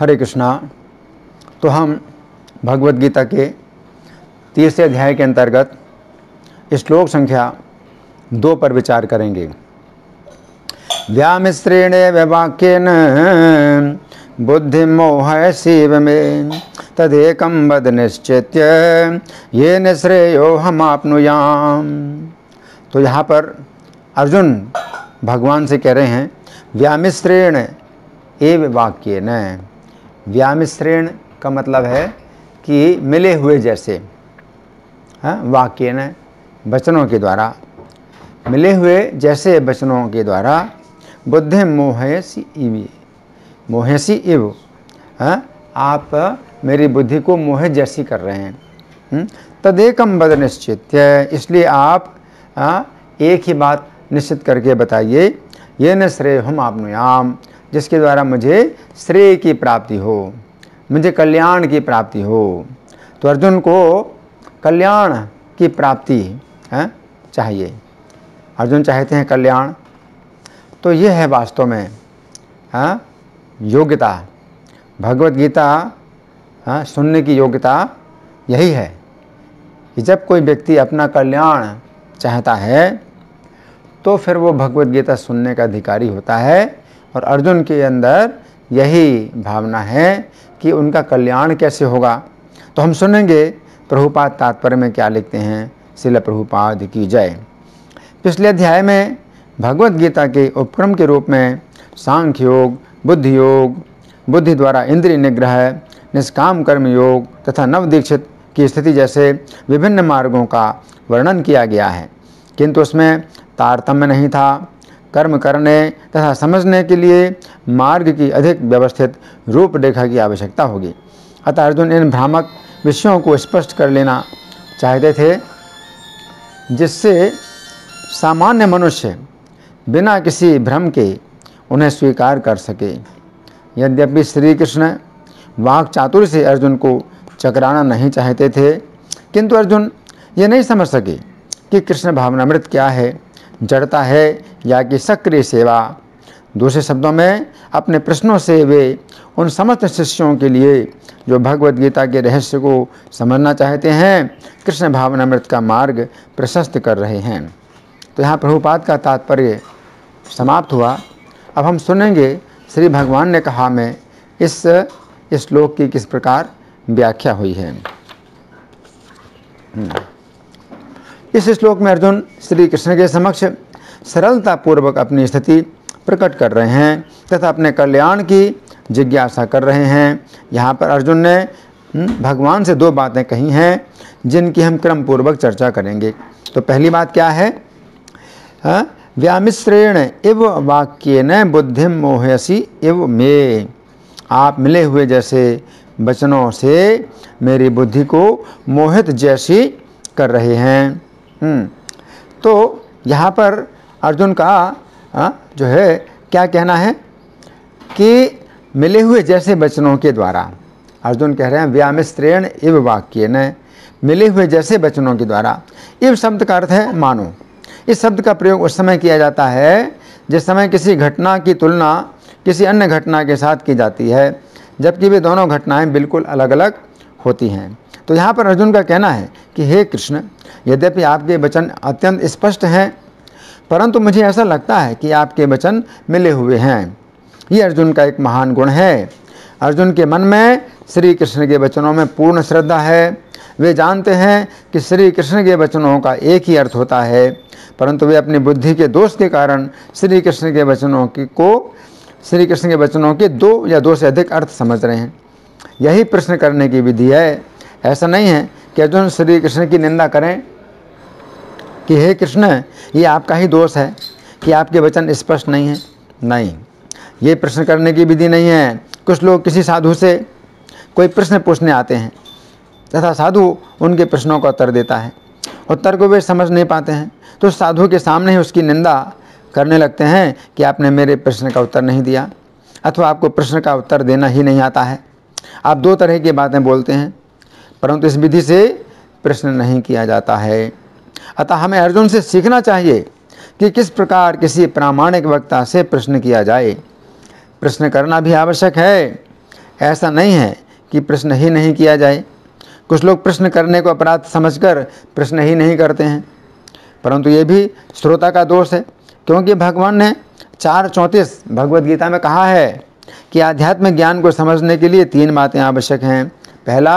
हरे कृष्णा तो हम भगवत गीता के तीसरे अध्याय के अंतर्गत श्लोक संख्या दो पर विचार करेंगे व्यामिश्रेण बुद्धि बुद्धिमोह शिव में तदेकम वद निश्चित ये निश्रेयो हम आपनुयाम तो यहाँ पर अर्जुन भगवान से कह रहे हैं व्यामिश्रेण एव वाक्य व्यामिश्रेण का मतलब है कि मिले हुए जैसे हाँ वाक्य न वचनों के द्वारा मिले हुए जैसे वचनों के द्वारा बुद्धि मोहयसी इव मोहसी इव हाँ आप मेरी बुद्धि को मोह जैसी कर रहे हैं हम्म, तदेकम बद निश्चित इसलिए आप आ, हाँ, एक ही बात निश्चित करके बताइए ये न श्रेय हम आपनुयाम जिसके द्वारा मुझे श्रेय की प्राप्ति हो मुझे कल्याण की प्राप्ति हो तो अर्जुन को कल्याण की प्राप्ति है चाहिए अर्जुन चाहते हैं कल्याण तो ये है वास्तव में योग्यता भगवत गीता हाँ सुनने की योग्यता यही है कि जब कोई व्यक्ति अपना कल्याण चाहता है तो फिर वो भगवत गीता सुनने का अधिकारी होता है और अर्जुन के अंदर यही भावना है कि उनका कल्याण कैसे होगा तो हम सुनेंगे प्रभुपाद तात्पर्य में क्या लिखते हैं शिल प्रभुपाद की जय पिछले अध्याय में भगवत गीता के उपक्रम के रूप में सांख्य योग बुद्धि योग बुद्धि द्वारा इंद्रिय निग्रह निष्काम कर्म योग तथा दीक्षित की स्थिति जैसे विभिन्न मार्गों का वर्णन किया गया है किंतु उसमें तारतम्य नहीं था कर्म करने तथा समझने के लिए मार्ग की अधिक व्यवस्थित रूपरेखा की आवश्यकता होगी अतः अर्जुन इन भ्रामक विषयों को स्पष्ट कर लेना चाहते थे जिससे सामान्य मनुष्य बिना किसी भ्रम के उन्हें स्वीकार कर सके यद्यपि श्री कृष्ण वाक चातुर से अर्जुन को चकराना नहीं चाहते थे किंतु अर्जुन ये नहीं समझ सके कि कृष्ण भावनामृत क्या है जड़ता है या कि सक्रिय सेवा दूसरे शब्दों में अपने प्रश्नों से वे उन समस्त शिष्यों के लिए जो भगवत गीता के रहस्य को समझना चाहते हैं कृष्ण भावनामृत का मार्ग प्रशस्त कर रहे हैं तो यहाँ प्रभुपाद का तात्पर्य समाप्त हुआ अब हम सुनेंगे श्री भगवान ने कहा मैं इस श्लोक की किस प्रकार व्याख्या हुई है हम्म। इस श्लोक में अर्जुन श्री कृष्ण के समक्ष सरलतापूर्वक अपनी स्थिति प्रकट कर रहे हैं तथा अपने कल्याण की जिज्ञासा कर रहे हैं यहाँ पर अर्जुन ने हम्म, भगवान से दो बातें कही हैं जिनकी हम क्रमपूर्वक चर्चा करेंगे तो पहली बात क्या है हाँ, व्यामिश्रेण इव वाक्य न बुद्धि मोहयसी इव मे आप मिले हुए जैसे वचनों से मेरी बुद्धि को मोहित जैसी कर रहे हैं हम्म। तो यहाँ पर अर्जुन का आ, हाँ, जो है क्या कहना है कि मिले हुए जैसे वचनों के द्वारा अर्जुन कह रहे हैं व्यामिस्त्रेण इव वाक्य ने मिले हुए जैसे वचनों के द्वारा इव शब्द का अर्थ है मानो इस शब्द का प्रयोग उस समय किया जाता है जिस समय किसी घटना की तुलना किसी अन्य घटना के साथ की जाती है जबकि वे दोनों घटनाएं बिल्कुल अलग अलग होती हैं तो यहाँ पर अर्जुन का कहना है कि हे कृष्ण यद्यपि आपके वचन अत्यंत स्पष्ट हैं परंतु मुझे ऐसा लगता है कि आपके वचन मिले हुए हैं ये अर्जुन का एक महान गुण है अर्जुन के मन में श्री कृष्ण के वचनों में पूर्ण श्रद्धा है वे जानते हैं कि श्री कृष्ण के वचनों का एक ही अर्थ होता है परंतु वे अपनी बुद्धि के दोष के कारण श्री कृष्ण के वचनों की को श्री कृष्ण के वचनों के दो या दो से अधिक अर्थ समझ रहे हैं यही प्रश्न करने की विधि है ऐसा नहीं है कि अर्जुन श्री कृष्ण की निंदा करें कि हे कृष्ण ये आपका ही दोष है कि आपके वचन स्पष्ट नहीं है नहीं ये प्रश्न करने की विधि नहीं है कुछ लोग किसी साधु से कोई प्रश्न पूछने आते हैं तथा साधु उनके प्रश्नों का उत्तर देता है उत्तर को वे समझ नहीं पाते हैं तो साधु के सामने ही उसकी निंदा करने लगते हैं कि आपने मेरे प्रश्न का उत्तर नहीं दिया अथवा आपको प्रश्न का उत्तर देना ही नहीं आता है आप दो तरह की बातें बोलते हैं परंतु इस विधि से प्रश्न नहीं किया जाता है अतः हमें अर्जुन से सीखना चाहिए कि किस प्रकार किसी प्रामाणिक वक्ता से प्रश्न किया जाए प्रश्न करना भी आवश्यक है ऐसा नहीं है कि प्रश्न ही नहीं किया जाए कुछ लोग प्रश्न करने को अपराध समझकर प्रश्न ही नहीं करते हैं परंतु ये भी श्रोता का दोष है क्योंकि भगवान ने चार चौंतीस भगवद गीता में कहा है कि आध्यात्मिक ज्ञान को समझने के लिए तीन बातें आवश्यक हैं पहला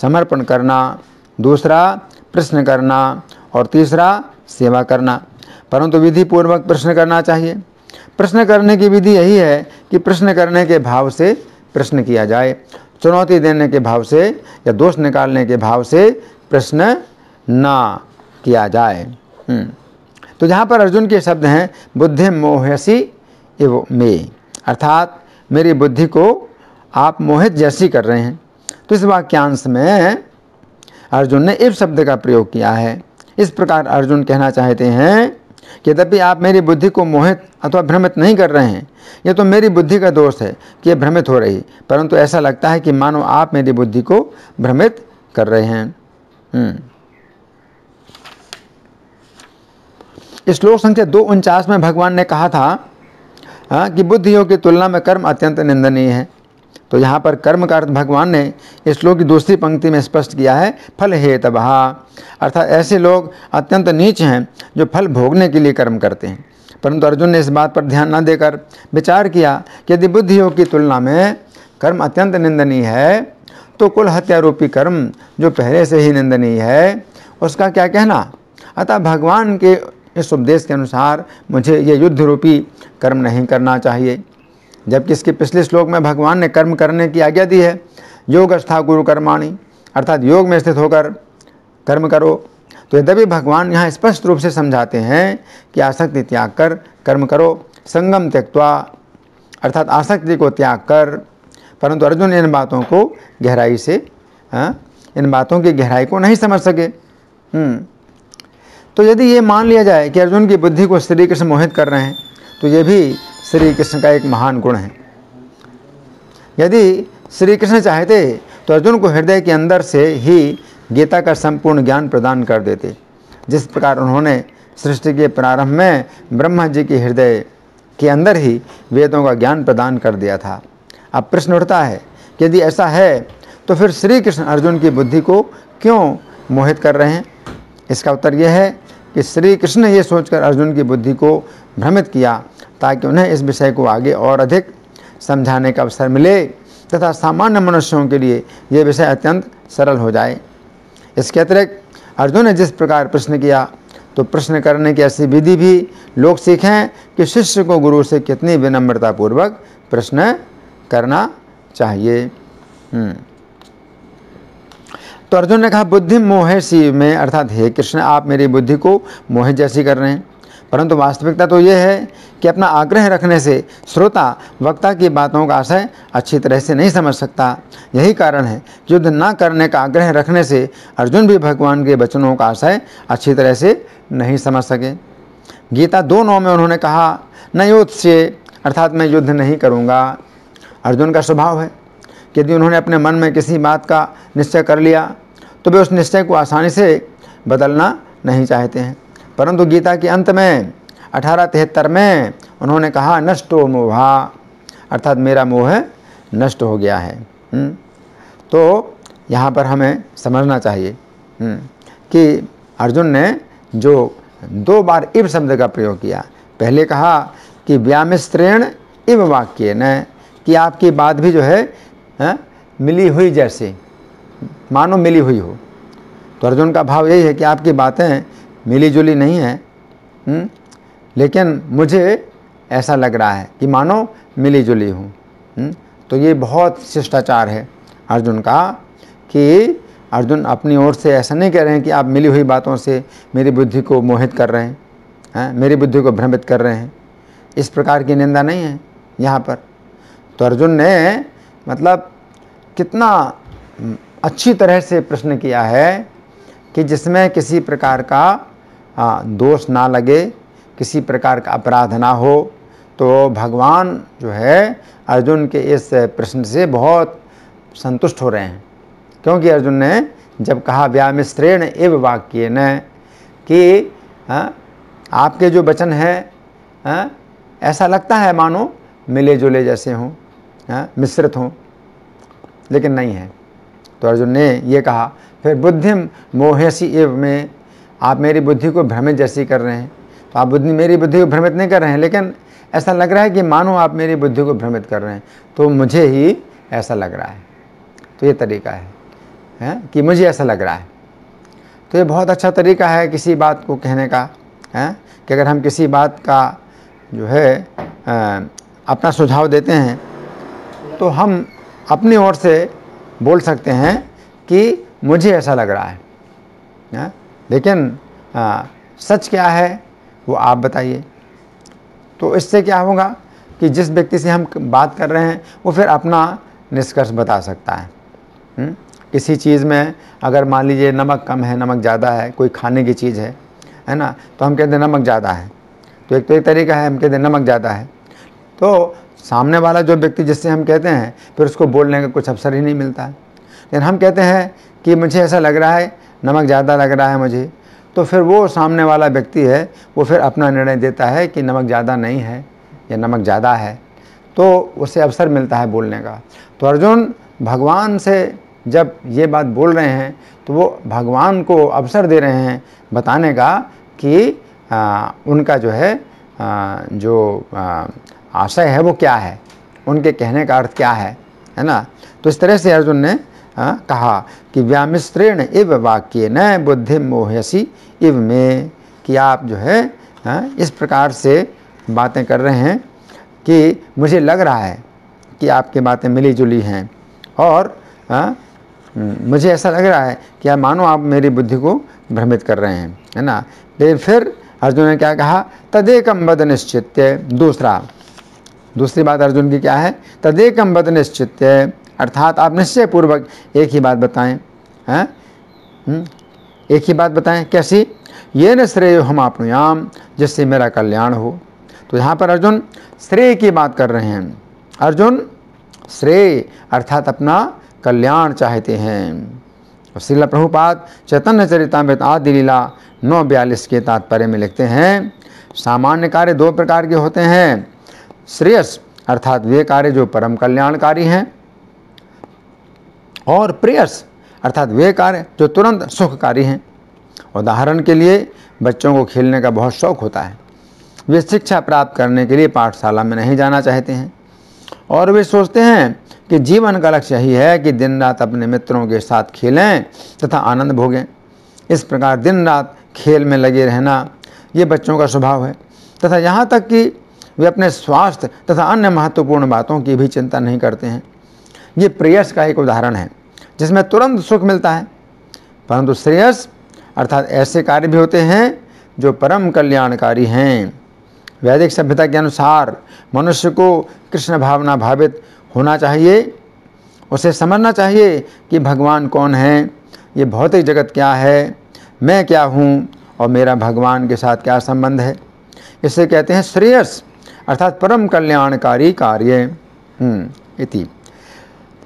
समर्पण करना दूसरा प्रश्न करना और तीसरा सेवा करना परंतु विधि पूर्वक प्रश्न करना चाहिए प्रश्न करने की विधि यही है कि प्रश्न करने के भाव से प्रश्न किया जाए चुनौती देने के भाव से या दोष निकालने के भाव से प्रश्न ना किया जाए हम्म। तो यहाँ पर अर्जुन के शब्द हैं बुद्धि मोहसी एवं मे अर्थात मेरी बुद्धि को आप मोहित जैसी कर रहे हैं तो इस वाक्यांश में अर्जुन ने इफ शब्द का प्रयोग किया है इस प्रकार अर्जुन कहना चाहते हैं कि यद्यपि आप मेरी बुद्धि को मोहित अथवा भ्रमित नहीं कर रहे हैं यह तो मेरी बुद्धि का दोष है कि यह भ्रमित हो रही परंतु ऐसा लगता है कि मानो आप मेरी बुद्धि को भ्रमित कर रहे हैं हम्म। श्लोक संख्या दो उनचास में भगवान ने कहा था हाँ, कि बुद्धियों की तुलना में कर्म अत्यंत निंदनीय है तो यहाँ पर कर्म का अर्थ भगवान ने इस श्लोक की दूसरी पंक्ति में स्पष्ट किया है फल हे तबाह अर्थात ऐसे लोग अत्यंत नीच हैं जो फल भोगने के लिए कर्म करते हैं परंतु अर्जुन ने इस बात पर ध्यान न देकर विचार किया कि यदि बुद्धि योग की तुलना में कर्म अत्यंत निंदनीय है तो कुल हत्यारूपी कर्म जो पहले से ही निंदनीय है उसका क्या कहना अतः भगवान के इस उपदेश के अनुसार मुझे ये युद्ध रूपी कर्म नहीं करना चाहिए जबकि इसके पिछले श्लोक में भगवान ने कर्म करने की आज्ञा दी है योग अस्था गुरु कर्माणी अर्थात योग में स्थित होकर कर्म करो तो यद्यपि भगवान यहाँ स्पष्ट रूप से समझाते हैं कि आसक्ति त्याग कर कर्म करो संगम त्यक्वा अर्थात आसक्ति को त्याग कर परंतु अर्जुन इन बातों को गहराई से हा? इन बातों की गहराई को नहीं समझ सके हम्म, तो यदि ये मान लिया जाए कि अर्जुन की बुद्धि को श्री कृष्ण मोहित कर रहे हैं तो ये भी श्री कृष्ण का एक महान गुण है यदि श्री कृष्ण चाहते तो अर्जुन को हृदय के अंदर से ही गीता का संपूर्ण ज्ञान प्रदान कर देते जिस प्रकार उन्होंने सृष्टि के प्रारंभ में ब्रह्मा जी के हृदय के अंदर ही वेदों का ज्ञान प्रदान कर दिया था अब प्रश्न उठता है यदि ऐसा है तो फिर श्री कृष्ण अर्जुन की बुद्धि को क्यों मोहित कर रहे हैं इसका उत्तर यह है कि श्री कृष्ण ये सोचकर अर्जुन की बुद्धि को भ्रमित किया ताकि उन्हें इस विषय को आगे और अधिक समझाने का अवसर मिले तथा सामान्य मनुष्यों के लिए यह विषय अत्यंत सरल हो जाए इसके अतिरिक्त अर्जुन ने जिस प्रकार प्रश्न किया तो प्रश्न करने की ऐसी विधि भी लोग सीखें कि शिष्य को गुरु से कितनी विनम्रतापूर्वक प्रश्न करना चाहिए हम्म। तो अर्जुन ने कहा बुद्धि मोह सी में अर्थात हे कृष्ण आप मेरी बुद्धि को मोहित जैसी कर रहे हैं परंतु वास्तविकता तो ये है कि अपना आग्रह रखने से श्रोता वक्ता की बातों का आशय अच्छी तरह से नहीं समझ सकता यही कारण है युद्ध न करने का आग्रह रखने से अर्जुन भी भगवान के वचनों का आशय अच्छी तरह से नहीं समझ सके गीता दो नौ में उन्होंने कहा न से अर्थात मैं युद्ध नहीं करूँगा अर्जुन का स्वभाव है कि यदि उन्होंने अपने मन में किसी बात का निश्चय कर लिया तो वे उस निश्चय को आसानी से बदलना नहीं चाहते हैं परंतु गीता के अंत में अठारह तिहत्तर में उन्होंने कहा नष्टो मोहा अर्थात मेरा मोह नष्ट हो गया है हम्म? तो यहाँ पर हमें समझना चाहिए हम्म, कि अर्जुन ने जो दो बार इव शब्द का प्रयोग किया पहले कहा कि व्यामिश्रेण इव वाक्य न कि आपकी बात भी जो है आ, हाँ, मिली हुई जैसे मानो मिली हुई हो तो अर्जुन का भाव यही है कि आपकी बातें मिली जुली नहीं है हम्म, लेकिन मुझे ऐसा लग रहा है कि मानो मिली जुली हूँ हम्म? तो ये बहुत शिष्टाचार है अर्जुन का कि अर्जुन अपनी ओर से ऐसा नहीं कह रहे हैं कि आप मिली हुई बातों से मेरी बुद्धि को मोहित कर रहे हैं है? मेरी बुद्धि को भ्रमित कर रहे हैं इस प्रकार की निंदा नहीं है यहाँ पर तो अर्जुन ने मतलब कितना हम्म, अच्छी तरह से प्रश्न किया है कि जिसमें किसी प्रकार का हाँ, दोष ना लगे किसी प्रकार का अपराध ना हो तो भगवान जो है अर्जुन के इस प्रश्न से बहुत संतुष्ट हो रहे हैं क्योंकि अर्जुन ने जब कहा व्यामिश्रेण एव वाक्य न कि आ, हाँ, आपके जो वचन हैं हाँ, ऐसा लगता है मानो मिले जुले जैसे हों हाँ, मिश्रित हों लेकिन नहीं है तो अर्जुन ने ये कहा फिर बुद्धिम मोहेसी एव में आप मेरी बुद्धि को भ्रमित जैसी कर रहे हैं तो आप बुद्धि मेरी बुद्धि को भ्रमित नहीं कर रहे हैं लेकिन ऐसा लग रहा है कि मानो आप मेरी बुद्धि को भ्रमित कर रहे हैं तो मुझे ही ऐसा लग रहा है तो ये तरीका है, है कि मुझे ऐसा लग रहा है तो ये बहुत अच्छा तरीका है किसी बात को कहने का है कि अगर हम किसी बात का जो है आ, अपना सुझाव देते हैं तो हम अपनी ओर से बोल सकते हैं कि मुझे ऐसा लग रहा है, है? लेकिन आ, सच क्या है वो आप बताइए तो इससे क्या होगा कि जिस व्यक्ति से हम बात कर रहे हैं वो फिर अपना निष्कर्ष बता सकता है हम्म? किसी चीज़ में अगर मान लीजिए नमक कम है नमक ज़्यादा है कोई खाने की चीज़ है है ना तो हम कहते हैं नमक ज़्यादा है तो एक तो एक तरीका है हम कहते हैं नमक ज़्यादा है तो सामने वाला जो व्यक्ति जिससे हम कहते हैं फिर उसको बोलने का कुछ अवसर ही नहीं मिलता है लेकिन हम कहते हैं कि मुझे ऐसा लग रहा है नमक ज़्यादा लग रहा है मुझे तो फिर वो सामने वाला व्यक्ति है वो फिर अपना निर्णय देता है कि नमक ज़्यादा नहीं है या नमक ज़्यादा है तो उसे अवसर मिलता है बोलने का तो अर्जुन भगवान से जब ये बात बोल रहे हैं तो वो भगवान को अवसर दे रहे हैं बताने का कि आ, उनका जो है आ, जो आशय है वो क्या है उनके कहने का अर्थ क्या है है ना तो इस तरह से अर्जुन ने आ, कहा कि व्यामिश्रेण इव वाक्य न बुद्धि मोहसी इव में कि आप जो है आ, हाँ, इस प्रकार से बातें कर रहे हैं कि मुझे लग रहा है कि आपकी बातें मिली जुली हैं और आ, हाँ, मुझे ऐसा लग रहा है कि आप मानो आप मेरी बुद्धि को भ्रमित कर रहे हैं है ना लेकिन तो फिर अर्जुन ने क्या कहा तदेकम बद निश्चित्य दूसरा दूसरी बात अर्जुन की क्या है तदेकम बद निश्चित्य अर्थात आप निश्चय पूर्वक एक ही बात बताएं हैं हाँ? हम्म, एक ही बात बताएं कैसी ये न श्रेय हम आपनुयाम जिससे मेरा कल्याण हो तो यहाँ पर अर्जुन श्रेय की बात कर रहे हैं अर्जुन श्रेय अर्थात अपना कल्याण चाहते हैं श्रीला प्रभुपाद चैतन्य चरितमृत आदि लीला नौ बयालीस के तात्पर्य में लिखते हैं सामान्य कार्य दो प्रकार के होते हैं श्रेयस अर्थात वे कार्य जो परम कल्याणकारी हैं और प्रेयस अर्थात वे कार्य जो तुरंत सुखकारी हैं उदाहरण के लिए बच्चों को खेलने का बहुत शौक होता है वे शिक्षा प्राप्त करने के लिए पाठशाला में नहीं जाना चाहते हैं और वे सोचते हैं कि जीवन का लक्ष्य यही है कि दिन रात अपने मित्रों के साथ खेलें तथा आनंद भोगें इस प्रकार दिन रात खेल में लगे रहना ये बच्चों का स्वभाव है तथा यहाँ तक कि वे अपने स्वास्थ्य तथा अन्य महत्वपूर्ण बातों की भी चिंता नहीं करते हैं ये प्रेयस का एक उदाहरण है जिसमें तुरंत सुख मिलता है परंतु श्रेयस अर्थात ऐसे कार्य भी होते हैं जो परम कल्याणकारी हैं वैदिक सभ्यता के अनुसार मनुष्य को कृष्ण भावना भावित होना चाहिए उसे समझना चाहिए कि भगवान कौन है ये भौतिक जगत क्या है मैं क्या हूँ और मेरा भगवान के साथ क्या संबंध है इसे कहते हैं श्रेयस अर्थात परम कल्याणकारी कार्य हम्म, इति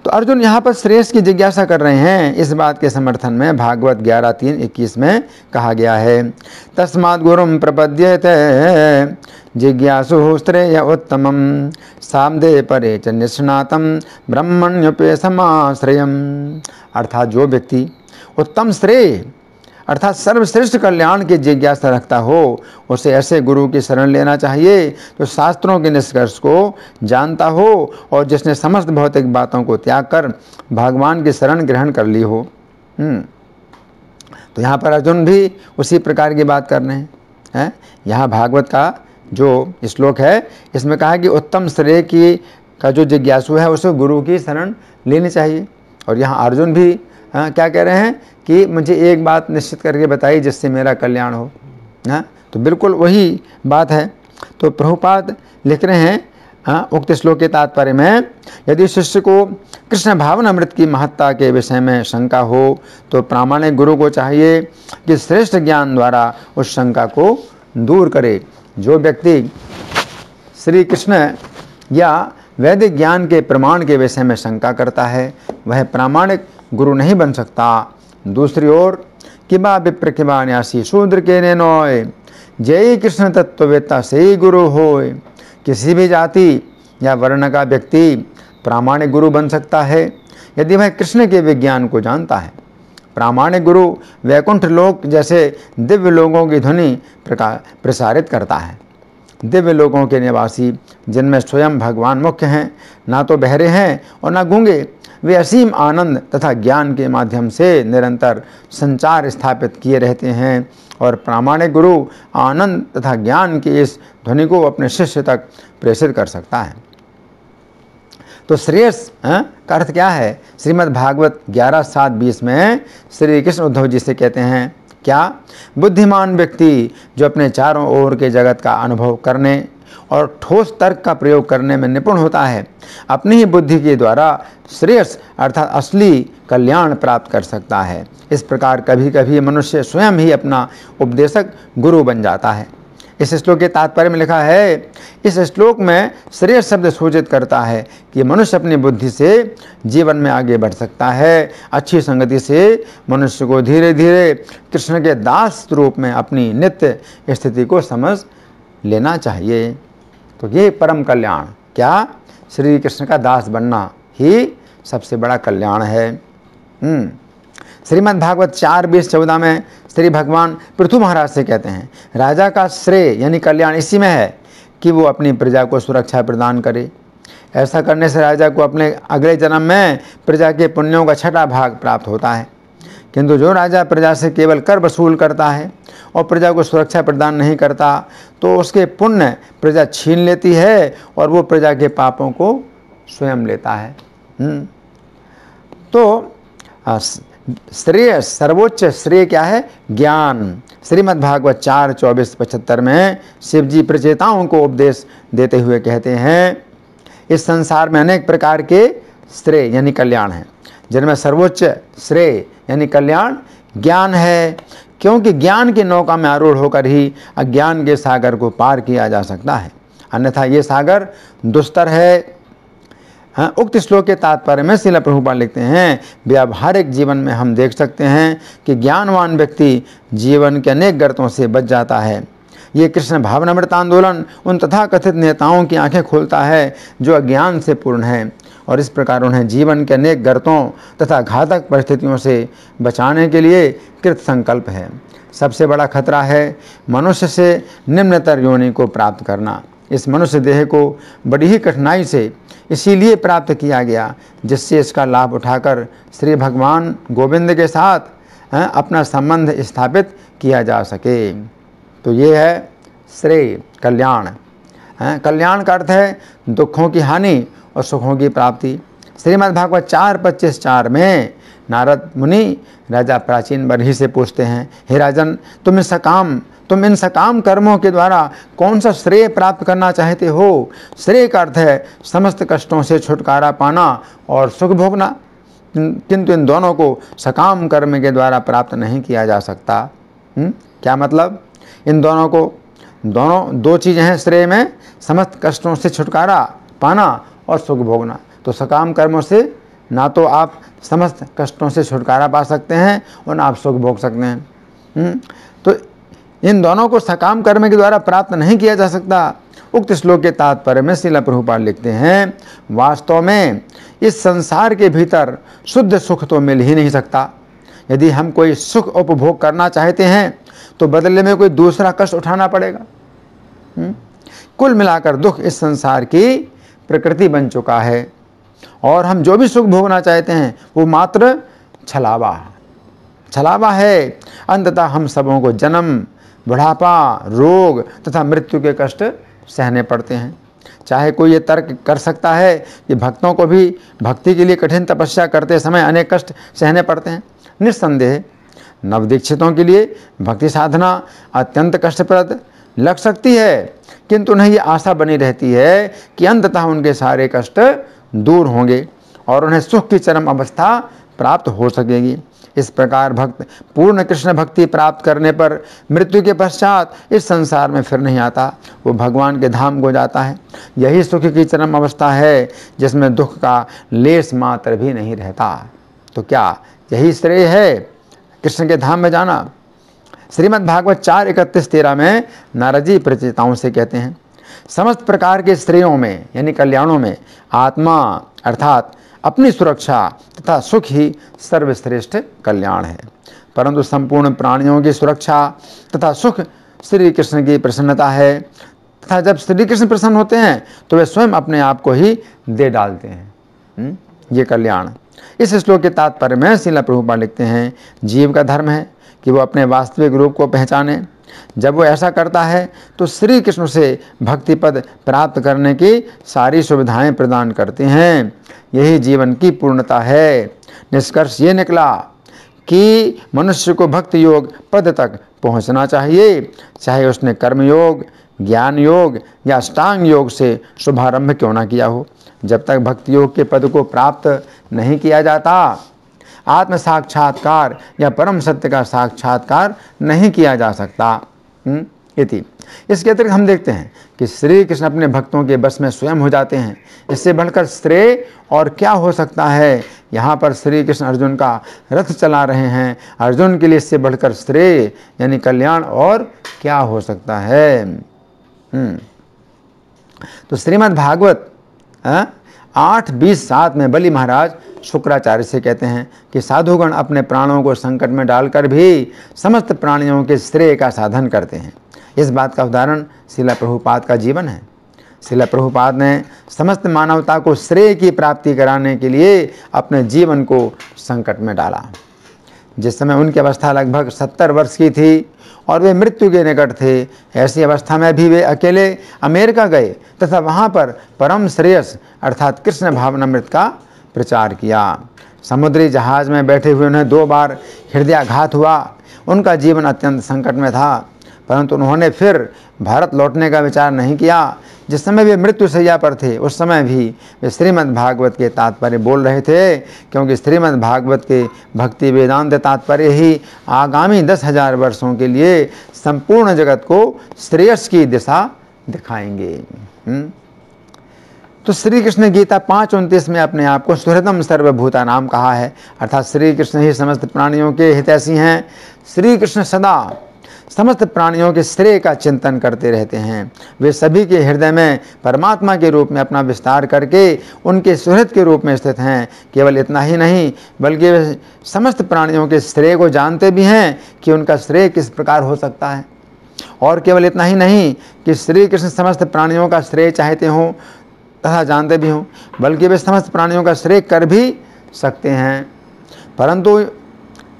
तो अर्जुन यहाँ पर श्रेष्ठ की जिज्ञासा कर रहे हैं इस बात के समर्थन में भागवत ग्यारह तीन इक्कीस में कहा गया है तस्मात गुरु प्रपद्य जिज्ञासु श्रेय उत्तम सामदे परे च निष्णातम ब्रह्मण्युपे समाश्रयम अर्थात जो व्यक्ति उत्तम श्रेय अर्थात सर्वश्रेष्ठ कल्याण की जिज्ञासा रखता हो उसे ऐसे गुरु की शरण लेना चाहिए जो शास्त्रों के निष्कर्ष को जानता हो और जिसने समस्त भौतिक बातों को त्याग कर भगवान की शरण ग्रहण कर ली हो हम्म। तो यहाँ पर अर्जुन भी उसी प्रकार की बात कर रहे हैं है? यहाँ भागवत का जो श्लोक है इसमें कहा कि उत्तम श्रेय की का जो जिज्ञासु है उसे गुरु की शरण लेनी चाहिए और यहाँ अर्जुन भी हाँ, क्या कह रहे हैं कि मुझे एक बात निश्चित करके बताई जिससे मेरा कल्याण हो हाँ तो बिल्कुल वही बात है तो प्रभुपाद लिख रहे हैं हाँ उक्त श्लोक के तात्पर्य में यदि शिष्य को कृष्ण भावन अमृत की महत्ता के विषय में शंका हो तो प्रामाणिक गुरु को चाहिए कि श्रेष्ठ ज्ञान द्वारा उस शंका को दूर करे जो व्यक्ति श्री कृष्ण या वैदिक ज्ञान के प्रमाण के विषय में शंका करता है वह प्रामाणिक गुरु नहीं बन सकता दूसरी ओर किमा विप्र किमा न्यासी शूद्र के ने नोय जय कृष्ण तत्ववेता से ही गुरु होय किसी भी जाति या वर्ण का व्यक्ति प्रामाणिक गुरु बन सकता है यदि वह कृष्ण के विज्ञान को जानता है प्रामाणिक गुरु वैकुंठ लोक जैसे दिव्य लोगों की ध्वनि प्रसारित करता है दिव्य लोगों के निवासी जिनमें स्वयं भगवान मुख्य हैं ना तो बहरे हैं और ना गूंगे वे असीम आनंद तथा ज्ञान के माध्यम से निरंतर संचार स्थापित किए रहते हैं और प्रामाणिक गुरु आनंद तथा ज्ञान के इस ध्वनि को अपने शिष्य तक प्रेषित कर सकता है तो श्रेयस हाँ, का अर्थ क्या है श्रीमद् भागवत ग्यारह सात बीस में श्री कृष्ण उद्धव जी से कहते हैं क्या बुद्धिमान व्यक्ति जो अपने चारों ओर के जगत का अनुभव करने और ठोस तर्क का प्रयोग करने में निपुण होता है अपनी ही बुद्धि के द्वारा श्रेयस अर्थात असली कल्याण प्राप्त कर सकता है इस प्रकार कभी कभी मनुष्य स्वयं ही अपना उपदेशक गुरु बन जाता है इस श्लोक के तात्पर्य में लिखा है इस श्लोक में श्रेय शब्द सूचित करता है कि मनुष्य अपनी बुद्धि से जीवन में आगे बढ़ सकता है अच्छी संगति से मनुष्य को धीरे धीरे कृष्ण के दास रूप में अपनी नित्य स्थिति को समझ लेना चाहिए तो ये परम कल्याण क्या श्री कृष्ण का दास बनना ही सबसे बड़ा कल्याण है हम्म। श्रीमद् भागवत चार बीस चौदह में श्री भगवान पृथु महाराज से कहते हैं राजा का श्रेय यानी कल्याण इसी में है कि वो अपनी प्रजा को सुरक्षा प्रदान करे ऐसा करने से राजा को अपने अगले जन्म में प्रजा के पुण्यों का छठा भाग प्राप्त होता है किंतु जो राजा प्रजा से केवल कर वसूल करता है और प्रजा को सुरक्षा प्रदान नहीं करता तो उसके पुण्य प्रजा छीन लेती है और वो प्रजा के पापों को स्वयं लेता है हम्म। तो श्रेय सर्वोच्च श्रेय क्या है ज्ञान श्रीमद्भागवत चार चौबीस पचहत्तर में शिव जी प्रचेताओं को उपदेश देते हुए कहते हैं इस संसार में अनेक प्रकार के श्रेय यानी कल्याण हैं जिनमें सर्वोच्च श्रेय यानी कल्याण ज्ञान है क्योंकि ज्ञान की नौका में आरूढ़ होकर ही अज्ञान के सागर को पार किया जा सकता है अन्यथा ये सागर दुस्तर है हाँ उक्त श्लोक के तात्पर्य में शिला प्रभुपाल लिखते हैं व्यावहारिक जीवन में हम देख सकते हैं कि ज्ञानवान व्यक्ति जीवन के अनेक गर्तों से बच जाता है ये कृष्ण भावनामृत आंदोलन उन तथाकथित नेताओं की आंखें खोलता है जो अज्ञान से पूर्ण है और इस प्रकार उन्हें जीवन के अनेक गर्तों तथा घातक परिस्थितियों से बचाने के लिए कृत संकल्प है सबसे बड़ा खतरा है मनुष्य से निम्नतर योनि को प्राप्त करना इस मनुष्य देह को बड़ी ही कठिनाई से इसीलिए प्राप्त किया गया जिससे इसका लाभ उठाकर श्री भगवान गोविंद के साथ अपना संबंध स्थापित किया जा सके तो ये है श्रेय कल्याण कल्याण का अर्थ है दुखों की हानि और सुखों की प्राप्ति श्रीमद्भागवत चार पच्चीस चार में नारद मुनि राजा प्राचीन बरही से पूछते हैं हे राजन तुम इस सकाम तुम इन सकाम कर्मों के द्वारा कौन सा श्रेय प्राप्त करना चाहते हो श्रेय का अर्थ है समस्त कष्टों से छुटकारा पाना और सुख भोगना किंतु इन दोनों को सकाम कर्म के द्वारा प्राप्त नहीं किया जा सकता हुँ? क्या मतलब इन दोनों को दोनों दो चीज़ें हैं श्रेय में समस्त कष्टों से छुटकारा पाना और सुख भोगना तो सकाम कर्मों से ना तो आप समस्त कष्टों से छुटकारा पा सकते हैं और ना आप सुख भोग सकते हैं हम्म? तो इन दोनों को सकाम कर्म के द्वारा प्राप्त नहीं किया जा सकता उक्त श्लोक के तात्पर्य में शिला प्रभुपाल लिखते हैं वास्तव में इस संसार के भीतर शुद्ध सुख तो मिल ही नहीं सकता यदि हम कोई सुख उपभोग करना चाहते हैं तो बदले में कोई दूसरा कष्ट उठाना पड़ेगा हम्म? कुल मिलाकर दुख इस संसार की प्रकृति बन चुका है और हम जो भी सुख भोगना चाहते हैं वो मात्र छलावा छलावा है अंततः हम सबों को जन्म बुढ़ापा रोग तथा मृत्यु के कष्ट सहने पड़ते हैं चाहे कोई ये तर्क कर सकता है कि भक्तों को भी भक्ति के लिए कठिन तपस्या करते समय अनेक कष्ट सहने पड़ते हैं निस्संदेह नवदीक्षितों के लिए भक्ति साधना अत्यंत कष्टप्रद लग सकती है किंतु उन्हें ये आशा बनी रहती है कि अंततः उनके सारे कष्ट दूर होंगे और उन्हें सुख की चरम अवस्था प्राप्त हो सकेगी इस प्रकार भक्त पूर्ण कृष्ण भक्ति प्राप्त करने पर मृत्यु के पश्चात इस संसार में फिर नहीं आता वो भगवान के धाम को जाता है यही सुख की चरम अवस्था है जिसमें दुख का लेस मात्र भी नहीं रहता तो क्या यही श्रेय है कृष्ण के धाम में जाना श्रीमद् भागवत चार इकतीस तेरह में नारजी प्रचेताओं से कहते हैं समस्त प्रकार के श्रेयों में यानी कल्याणों में आत्मा अर्थात अपनी सुरक्षा तथा सुख ही सर्वश्रेष्ठ कल्याण है परंतु संपूर्ण प्राणियों की सुरक्षा तथा सुख श्री कृष्ण की प्रसन्नता है तथा जब श्री कृष्ण प्रसन्न होते हैं तो वे स्वयं अपने आप को ही दे डालते हैं हम्म, ये कल्याण इस श्लोक के तात्पर्य में शिला प्रभुपा लिखते हैं जीव का धर्म है कि वो अपने वास्तविक रूप को पहचाने जब वो ऐसा करता है तो श्री कृष्ण से भक्ति पद प्राप्त करने की सारी सुविधाएं प्रदान करते हैं यही जीवन की पूर्णता है निष्कर्ष ये निकला कि मनुष्य को भक्ति योग पद तक पहुंचना चाहिए चाहे उसने कर्म योग ज्ञान योग या अष्टांग योग से शुभारंभ क्यों ना किया हो जब तक भक्ति योग के पद को प्राप्त नहीं किया जाता आत्म साक्षात्कार या परम सत्य का साक्षात्कार नहीं किया जा सकता इति हम्म, इसके अतिरिक्त हम देखते हैं कि श्री कृष्ण अपने भक्तों के बस में स्वयं हो जाते हैं इससे बढ़कर श्रेय और क्या हो सकता है यहाँ पर श्री कृष्ण अर्जुन का रथ चला रहे हैं अर्जुन के लिए इससे बढ़कर श्रेय यानी कल्याण और क्या हो सकता है हम्म, तो भागवत आठ बीस सात में बलि महाराज शुक्राचार्य से कहते हैं कि साधुगण अपने प्राणों को संकट में डालकर भी समस्त प्राणियों के श्रेय का साधन करते हैं इस बात का उदाहरण शिला प्रभुपाद का जीवन है शिला प्रभुपाद ने समस्त मानवता को श्रेय की प्राप्ति कराने के लिए अपने जीवन को संकट में डाला जिस समय उनकी अवस्था लगभग सत्तर वर्ष की थी और वे मृत्यु के निकट थे ऐसी अवस्था में भी वे अकेले अमेरिका गए तथा वहाँ पर परम श्रेयस अर्थात कृष्ण भावनामृत का प्रचार किया समुद्री जहाज़ में बैठे हुए उन्हें दो बार हृदयाघात हुआ उनका जीवन अत्यंत संकट में था परंतु उन्होंने फिर भारत लौटने का विचार नहीं किया जिस समय वे मृत्यु सैया पर थे उस समय भी वे श्रीमद् भागवत के तात्पर्य बोल रहे थे क्योंकि श्रीमद् भागवत के भक्ति वेदांत तात्पर्य ही आगामी दस हजार वर्षों के लिए संपूर्ण जगत को श्रेयस की दिशा दिखाएंगे हम्म? तो श्री कृष्ण गीता पाँच उनतीस में अपने आप को सुहृदम सर्वभूता नाम कहा है अर्थात श्री कृष्ण ही समस्त प्राणियों के हितैषी हैं श्री कृष्ण सदा समस्त प्राणियों के श्रेय का चिंतन करते रहते हैं वे सभी के हृदय में परमात्मा के रूप में अपना विस्तार करके उनके सुहृद के रूप में स्थित हैं केवल इतना ही नहीं बल्कि वे समस्त प्राणियों के श्रेय को जानते भी हैं कि उनका श्रेय किस प्रकार हो सकता है और केवल इतना ही नहीं कि श्री कृष्ण समस्त प्राणियों का श्रेय चाहते हों तथा जानते भी हों बल्कि वे समस्त प्राणियों का श्रेय कर भी सकते हैं परंतु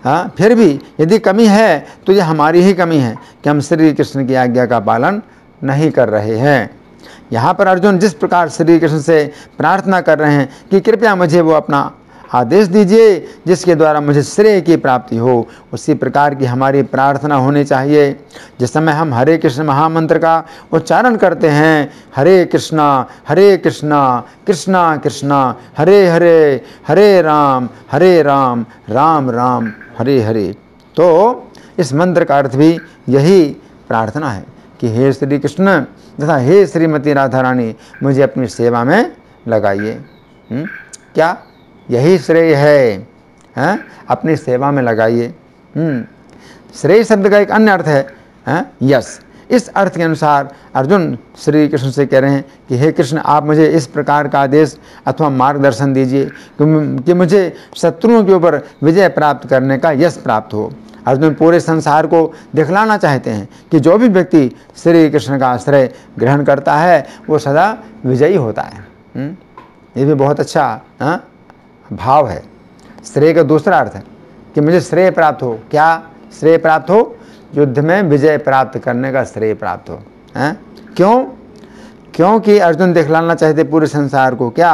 हाँ फिर भी यदि कमी है तो ये हमारी ही कमी है कि हम श्री कृष्ण की आज्ञा का पालन नहीं कर रहे हैं यहाँ पर अर्जुन जिस प्रकार श्री कृष्ण से प्रार्थना कर रहे हैं कि कृपया मुझे वो अपना आदेश दीजिए जिसके द्वारा मुझे श्रेय की प्राप्ति हो उसी प्रकार की हमारी प्रार्थना होनी चाहिए जिस समय हम हरे कृष्ण महामंत्र का उच्चारण करते हैं हरे कृष्णा हरे कृष्णा कृष्णा कृष्णा हरे हरे हरे राम हरे राम राम राम हरे हरे तो इस मंत्र का अर्थ भी यही प्रार्थना है कि हे श्री कृष्ण तथा हे श्रीमती राधा रानी मुझे अपनी सेवा में लगाइए हम्म? क्या यही श्रेय है हैं हाँ? अपनी सेवा में लगाइए हम्म। श्रेय शब्द का एक अन्य अर्थ है हैं हाँ? यस इस अर्थ के अनुसार अर्जुन श्री कृष्ण से कह रहे हैं कि हे कृष्ण आप मुझे इस प्रकार का आदेश अथवा मार्गदर्शन दीजिए कि मुझे शत्रुओं के ऊपर विजय प्राप्त करने का यश प्राप्त हो अर्जुन पूरे संसार को दिखलाना चाहते हैं कि जो भी व्यक्ति श्री कृष्ण का आश्रय ग्रहण करता है वो सदा विजयी होता है ये भी बहुत अच्छा हा? भाव है श्रेय का दूसरा अर्थ है कि मुझे श्रेय प्राप्त हो क्या श्रेय प्राप्त हो युद्ध में विजय प्राप्त करने का श्रेय प्राप्त हो हैं क्यों क्योंकि अर्जुन दिखलाना चाहते पूरे संसार को क्या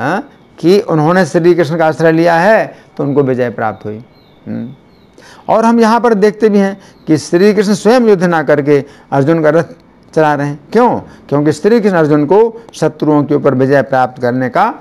हैं कि उन्होंने श्री कृष्ण का आश्रय लिया है तो उनको विजय प्राप्त हुई हम्म? और हम यहाँ पर देखते भी हैं कि श्री कृष्ण स्वयं युद्ध ना करके अर्जुन का रथ चला रहे हैं क्यों क्योंकि श्री कृष्ण अर्जुन को शत्रुओं के ऊपर विजय प्राप्त करने का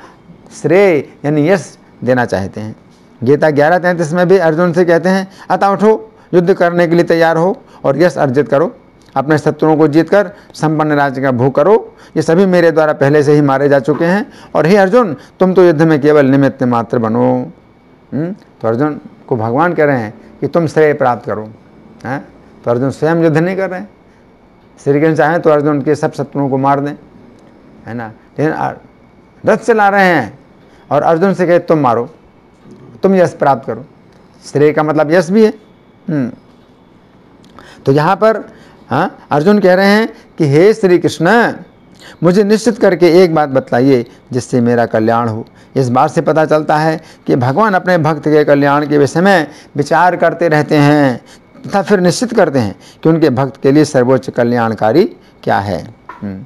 श्रेय यानी यश देना चाहते हैं गीता ग्यारह तैंतीस में भी अर्जुन से कहते हैं अतः उठो युद्ध करने के लिए तैयार हो और यश अर्जित करो अपने शत्रुओं को जीतकर संपन्न राज्य का भोग करो ये सभी मेरे द्वारा पहले से ही मारे जा चुके हैं और हे अर्जुन तुम तो युद्ध में केवल निमित्त मात्र बनो हम्म? तो अर्जुन को भगवान कह रहे हैं कि तुम श्रेय प्राप्त करो हैं तो अर्जुन स्वयं युद्ध नहीं कर रहे हैं श्री कृष्ण चाहें तो अर्जुन के सब शत्रुओं को मार दें है ना लेकिन रथ चला रहे हैं और अर्जुन से कहे तुम मारो तुम यश प्राप्त करो श्रेय का मतलब यश भी है हम्म। तो यहाँ पर हाँ अर्जुन कह रहे हैं कि हे श्री कृष्ण मुझे निश्चित करके एक बात बताइए जिससे मेरा कल्याण हो इस बात से पता चलता है कि भगवान अपने भक्त के कल्याण के विषय में विचार करते रहते हैं तथा फिर निश्चित करते हैं कि उनके भक्त के लिए सर्वोच्च कल्याणकारी क्या है हम्म।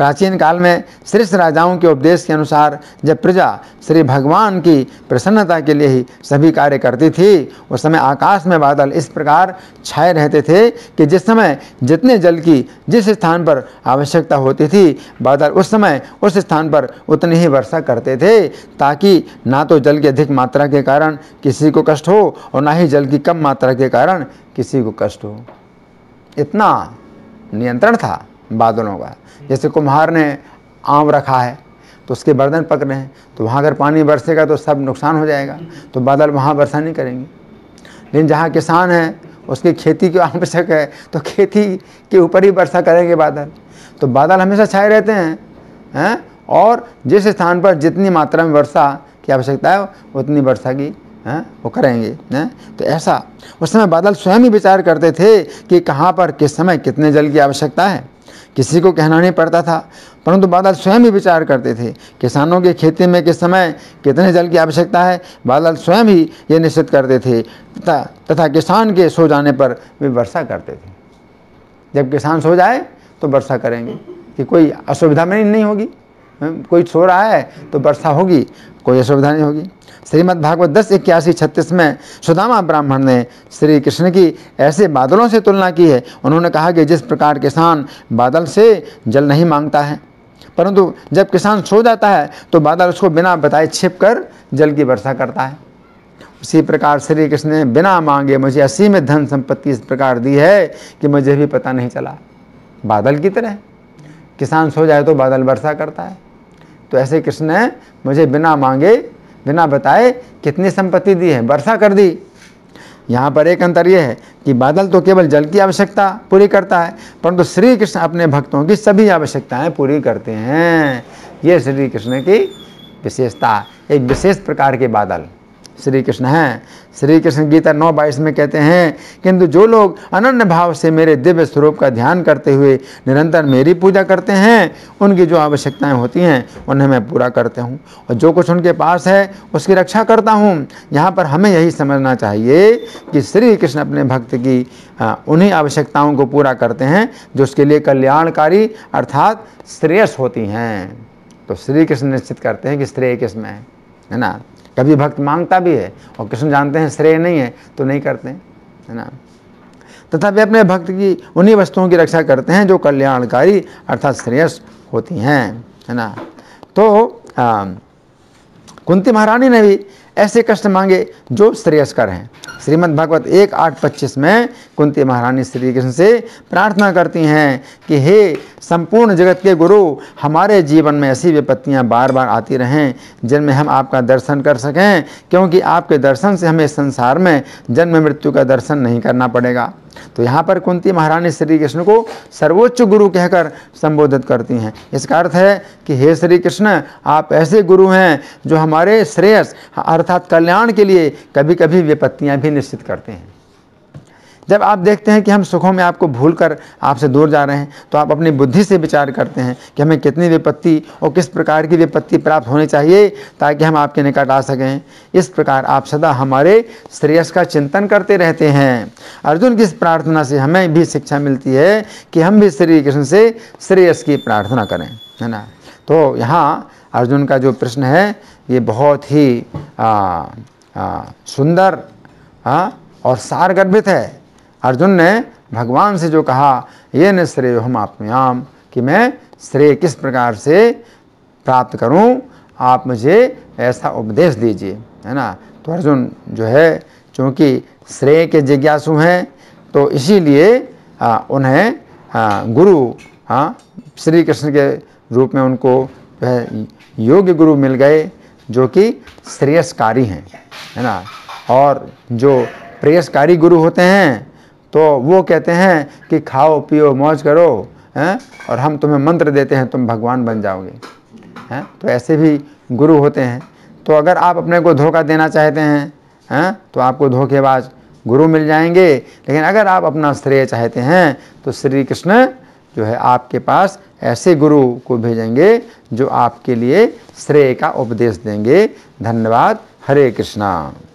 प्राचीन काल में श्रेष्ठ राजाओं के उपदेश के अनुसार जब प्रजा श्री भगवान की प्रसन्नता के लिए ही सभी कार्य करती थी उस समय आकाश में बादल इस प्रकार छाए रहते थे कि जिस समय जितने जल की जिस स्थान पर आवश्यकता होती थी बादल उस समय उस स्थान पर उतनी ही वर्षा करते थे ताकि ना तो जल की अधिक मात्रा के कारण किसी को कष्ट हो और ना ही जल की कम मात्रा के कारण किसी को कष्ट हो इतना नियंत्रण था बादलों का जैसे कुम्हार ने आम रखा है तो उसके बर्तन पक रहे हैं तो वहाँ अगर पानी बरसेगा तो सब नुकसान हो जाएगा तो बादल वहाँ वर्षा नहीं करेंगे लेकिन जहाँ किसान है उसकी खेती की आवश्यक है तो खेती के ऊपर ही वर्षा करेंगे बादल तो बादल हमेशा छाए रहते हैं हैं और जिस स्थान पर जितनी मात्रा में वर्षा की आवश्यकता है उतनी वर्षा की हैं वो करेंगे हैं तो ऐसा उस समय बादल स्वयं ही विचार करते थे कि कहाँ पर किस समय कितने जल की आवश्यकता है किसी को कहना नहीं पड़ता था परंतु बादल स्वयं ही विचार करते थे किसानों के खेती में किस समय कितने जल की आवश्यकता है बादल स्वयं ही ये निश्चित करते थे तथा तथा किसान के सो जाने पर वे वर्षा करते थे जब किसान सो जाए तो वर्षा करेंगे कि कोई असुविधा में नहीं होगी कोई सो रहा है तो वर्षा होगी कोई असुविधा नहीं होगी श्रीमद भागवत दस इक्यासी छत्तीस में सुदामा ब्राह्मण ने श्री कृष्ण की ऐसे बादलों से तुलना की है उन्होंने कहा कि जिस प्रकार किसान बादल से जल नहीं मांगता है परंतु जब किसान सो जाता है तो बादल उसको बिना बताए छिप कर जल की वर्षा करता है उसी प्रकार श्री कृष्ण ने बिना मांगे मुझे में धन संपत्ति इस प्रकार दी है कि मुझे भी पता नहीं चला बादल की तरह किसान सो जाए तो बादल वर्षा करता है तो ऐसे कृष्ण ने मुझे बिना मांगे बिना बताए कितनी संपत्ति दी है वर्षा कर दी यहाँ पर एक अंतर यह है कि बादल तो केवल जल की आवश्यकता पूरी करता है परंतु श्री कृष्ण अपने भक्तों की सभी आवश्यकताएं पूरी करते हैं ये श्री कृष्ण की विशेषता एक विशेष प्रकार के बादल श्री कृष्ण हैं श्री कृष्ण गीता नौ बाईस में कहते हैं किंतु जो लोग अनन्य भाव से मेरे दिव्य स्वरूप का ध्यान करते हुए निरंतर मेरी पूजा करते हैं उनकी जो आवश्यकताएं होती हैं उन्हें मैं पूरा करता हूँ और जो कुछ उनके पास है उसकी रक्षा करता हूँ यहाँ पर हमें यही समझना चाहिए कि श्री कृष्ण अपने भक्त की उन्हीं आवश्यकताओं को पूरा करते हैं जो उसके लिए कल्याणकारी अर्थात श्रेयस होती हैं तो श्री कृष्ण निश्चित करते हैं कि श्रेय किस में है ना कभी भक्त मांगता भी है और कृष्ण जानते हैं श्रेय नहीं है तो नहीं करते है ना तथा वे अपने भक्त की उन्हीं वस्तुओं की रक्षा करते हैं जो कल्याणकारी अर्थात श्रेयस होती हैं है ना तो आ, कुंती महारानी ने भी ऐसे कष्ट मांगे जो श्रेयस्कर हैं श्रीमद् भागवत एक आठ पच्चीस में कुंती महारानी श्री कृष्ण से प्रार्थना करती हैं कि हे संपूर्ण जगत के गुरु हमारे जीवन में ऐसी विपत्तियां बार बार आती रहें जिनमें हम आपका दर्शन कर सकें क्योंकि आपके दर्शन से हमें संसार में जन्म मृत्यु का दर्शन नहीं करना पड़ेगा तो यहाँ पर कुंती महारानी श्री कृष्ण को सर्वोच्च गुरु कहकर संबोधित करती हैं इसका अर्थ है कि हे श्री कृष्ण आप ऐसे गुरु हैं जो हमारे श्रेयस अर्थात कल्याण के लिए कभी कभी विपत्तियाँ भी निश्चित करते हैं जब आप देखते हैं कि हम सुखों में आपको भूल कर आपसे दूर जा रहे हैं तो आप अपनी बुद्धि से विचार करते हैं कि हमें कितनी विपत्ति और किस प्रकार की विपत्ति प्राप्त होनी चाहिए ताकि हम आपके निकट आ सकें इस प्रकार आप सदा हमारे श्रेयस का चिंतन करते रहते हैं अर्जुन की इस प्रार्थना से हमें भी शिक्षा मिलती है कि हम भी श्री कृष्ण से श्रेयस की प्रार्थना करें है ना तो यहाँ अर्जुन का जो प्रश्न है ये बहुत ही आ, आ, सुंदर आ, हाँ, और सार गर्भित है अर्जुन ने भगवान से जो कहा ये न श्रेय हम आत्मयाम कि मैं श्रेय किस प्रकार से प्राप्त करूं आप मुझे ऐसा उपदेश दीजिए है ना तो अर्जुन जो है चूँकि श्रेय के जिज्ञासु हैं तो इसीलिए उन्हें गुरु हाँ श्री कृष्ण के रूप में उनको योग्य गुरु मिल गए जो कि श्रेयस्कारी हैं है ना और जो प्रेयस्कारी गुरु होते हैं तो वो कहते हैं कि खाओ पियो मौज करो हैं और हम तुम्हें मंत्र देते हैं तुम भगवान बन जाओगे हैं तो ऐसे भी गुरु होते हैं तो अगर आप अपने को धोखा देना चाहते हैं हैं तो आपको धोखेबाज गुरु मिल जाएंगे लेकिन अगर आप अपना श्रेय चाहते हैं तो श्री कृष्ण जो है आपके पास ऐसे गुरु को भेजेंगे जो आपके लिए श्रेय का उपदेश देंगे धन्यवाद हरे कृष्णा